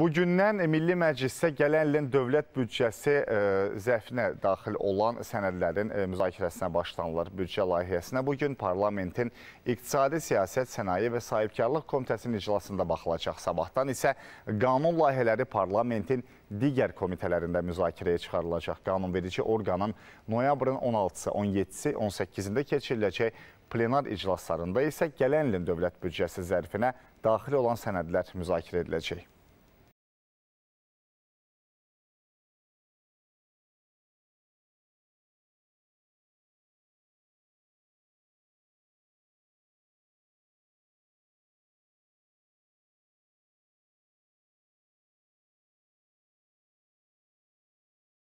Bugündən Milli Məclisə gələn ilin dövlət büdcəsi e, zəfinə daxil olan sənədlərin e, müzakirəsinə başlanılır. Büdcə layihəsinə bugün parlamentin İqtisadi Siyasət, Sənaye və Sahibkarlıq Komitəsinin iclasında baxılacaq. Sabahdan isə qanun layihələri parlamentin digər komitələrində müzakirəyə çıxarılacaq. Qanunverici orqanın noyabrın 16-sı, 17-si, 18-də keçiriləcək plenar iclaslarında isə gələn ilin dövlət büdcəsi zərfinə daxil olan sənədlər müzakirə ediləcək.